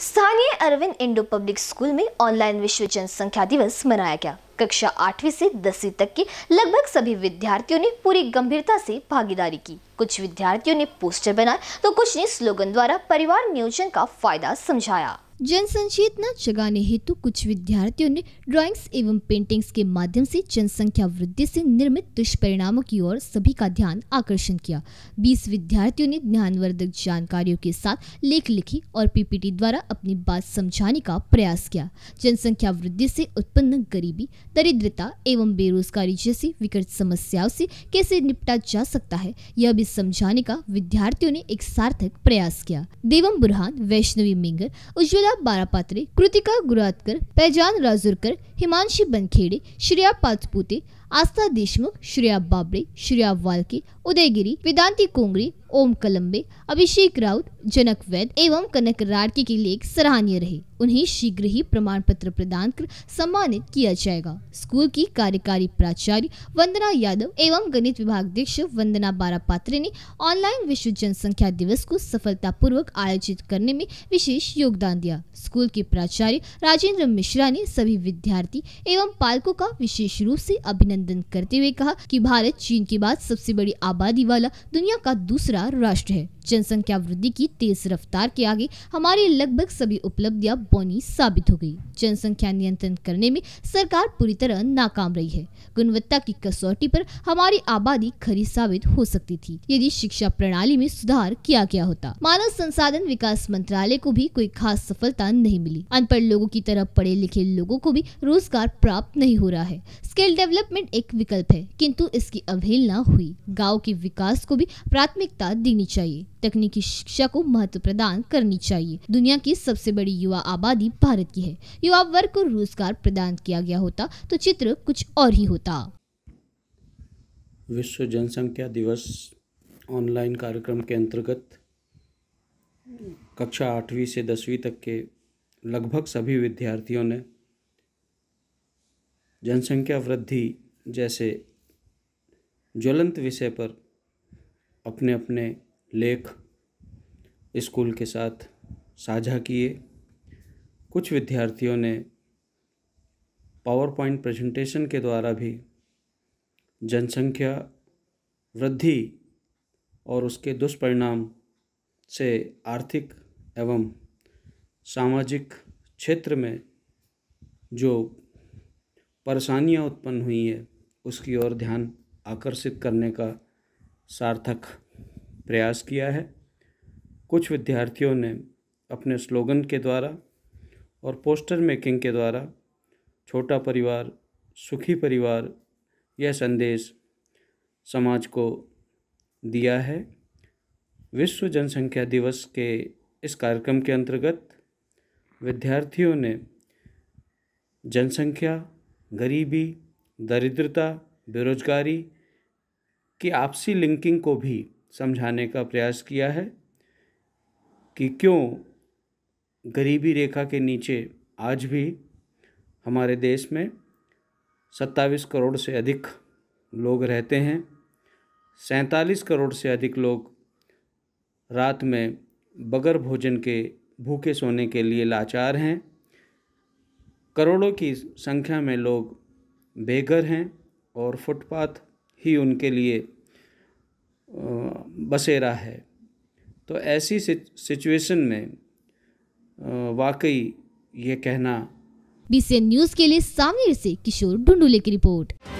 स्थानीय Arvind Indo public school में online विश्व जनसंख्या दिवस मनाया गया कक्षा आठवीं से दसवीं तक के लगभग सभी विद्यार्थियों ने पूरी गंभीरता से भागीदारी की कुछ विद्यार्थियों ने पोस्टर बनाए तो कुछ ने स्लोगन द्वारा परिवार नियोजन का फायदा समझाया जनसंचेतना जगाने हेतु कुछ विद्यार्थियों ने ड्राइंग्स एवं पेंटिंग्स के माध्यम से जनसंख्या वृद्धि से निर्मित दुष्परिणामों की ओर सभी का ध्यान आकर्षण किया 20 विद्यार्थियों ने ध्यानवर्धक जानकारियों के साथ लेख लिखी और पीपीटी द्वारा अपनी बात समझाने का प्रयास किया जनसंख्या वृद्धि से उत्पन्न गरीबी दरिद्रता एवं बेरोजगारी जैसी विकट समस्याओं से कैसे निपटा जा सकता है यह भी समझाने का विद्यार्थियों ने एक सार्थक प्रयास किया देवम बुरहान वैष्णवी मिंगर उज्ज्वला श्रेया बारापात्रे कृतिका गुरातकर पैजान राजूरकर हिमांशी बनखेड़े श्रेया पातपुते आस्था देशमुख श्रेया बाबड़े श्रेया वालके उदयगिरी वेदांति कोंगरी ओम कलम्बे अभिषेक राउत जनक वैद एवं कनक राड़के के लेख सराहनीय रहे उन्हें शीघ्र ही प्रमाण पत्र प्रदान कर सम्मानित किया जाएगा स्कूल की कार्यकारी प्राचार्य वंदना यादव एवं गणित विभाग अध्यक्ष वंदना बारापात्रे ने ऑनलाइन विश्व जनसंख्या दिवस को सफलतापूर्वक आयोजित करने में विशेष योगदान दिया स्कूल के प्राचार्य राजेंद्र मिश्रा ने सभी विद्यार्थी एवं पालकों का विशेष रूप से अभिनंदन करते हुए कहा कि भारत चीन के बाद सबसे बड़ी आबादी वाला दुनिया का दूसरा बड़ा राष्ट्र है जनसंख्या वृद्धि की तेज रफ्तार के आगे हमारी लगभग सभी उपलब्धियां बोनी साबित हो गई जनसंख्या नियंत्रण करने में सरकार पूरी तरह नाकाम रही है गुणवत्ता की कसौटी पर हमारी आबादी खरी साबित हो सकती थी यदि शिक्षा प्रणाली में सुधार किया गया होता मानव संसाधन विकास मंत्रालय को भी कोई खास सफलता नहीं मिली अनपढ़ लोगों की तरह पढ़े लिखे लोगों को भी रोजगार प्राप्त नहीं हो रहा है स्किल डेवलपमेंट एक विकल्प है किंतु इसकी अवहेलना हुई गाँव के विकास को भी प्राथमिकता शिक्षा देनी चाहिए तकनीकी शिक्षा को महत्व प्रदान करनी चाहिए दुनिया की सबसे बड़ी युवा आबादी भारत की है युवा वर्ग को रोजगार प्रदान किया गया होता तो चित्र कुछ और ही होता विश्व जनसंख्या दिवस ऑनलाइन कार्यक्रम के अंतर्गत कक्षा आठवीं से दसवीं तक के लगभग सभी विद्यार्थियों ने जनसंख्या वृद्धि जैसे ज्वलंत विषय पर अपने अपने लेख स्कूल के साथ साझा किए कुछ विद्यार्थियों ने पावर पॉइंट प्रेजेंटेशन के द्वारा भी जनसंख्या वृद्धि और उसके दुष्परिणाम से आर्थिक एवं सामाजिक क्षेत्र में जो परेशानियां उत्पन्न हुई हैं उसकी ओर ध्यान आकर्षित करने का सार्थक प्रयास किया है कुछ विद्यार्थियों ने अपने स्लोगन के द्वारा और पोस्टर मेकिंग के द्वारा छोटा परिवार सुखी परिवार यह संदेश समाज को दिया है विश्व जनसंख्या दिवस के इस कार्यक्रम के अंतर्गत विद्यार्थियों ने जनसंख्या गरीबी दरिद्रता बेरोजगारी की आपसी लिंकिंग को भी समझाने का प्रयास किया है कि क्यों गरीबी रेखा के नीचे आज भी हमारे देश में सत्ताईस करोड़ से अधिक लोग रहते हैं सैंतालीस करोड़ से अधिक लोग रात में बगैर भोजन के भूखे सोने के लिए लाचार हैं करोड़ों की संख्या में लोग बेघर हैं और फुटपाथ ही उनके लिए बसेरा है तो ऐसी सिचुएशन में वाकई ये कहना बीसीएन न्यूज़ के लिए सामने से किशोर ढुंडुले की रिपोर्ट